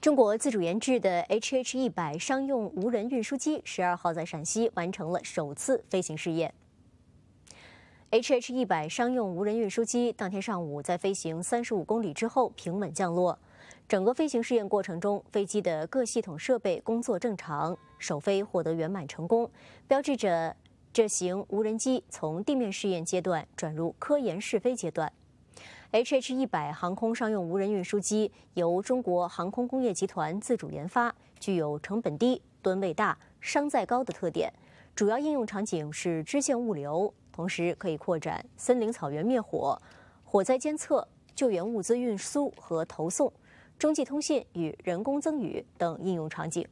中国自主研制的 HH 一百商用无人运输机十二号在陕西完成了首次飞行试验。HH 一百商用无人运输机当天上午在飞行三十五公里之后平稳降落，整个飞行试验过程中，飞机的各系统设备工作正常，首飞获得圆满成功，标志着这型无人机从地面试验阶段转入科研试飞阶段。HH 一百航空商用无人运输机由中国航空工业集团自主研发，具有成本低、吨位大、商载高的特点。主要应用场景是支线物流，同时可以扩展森林草原灭火、火灾监测、救援物资运输和投送、中继通信与人工增雨等应用场景。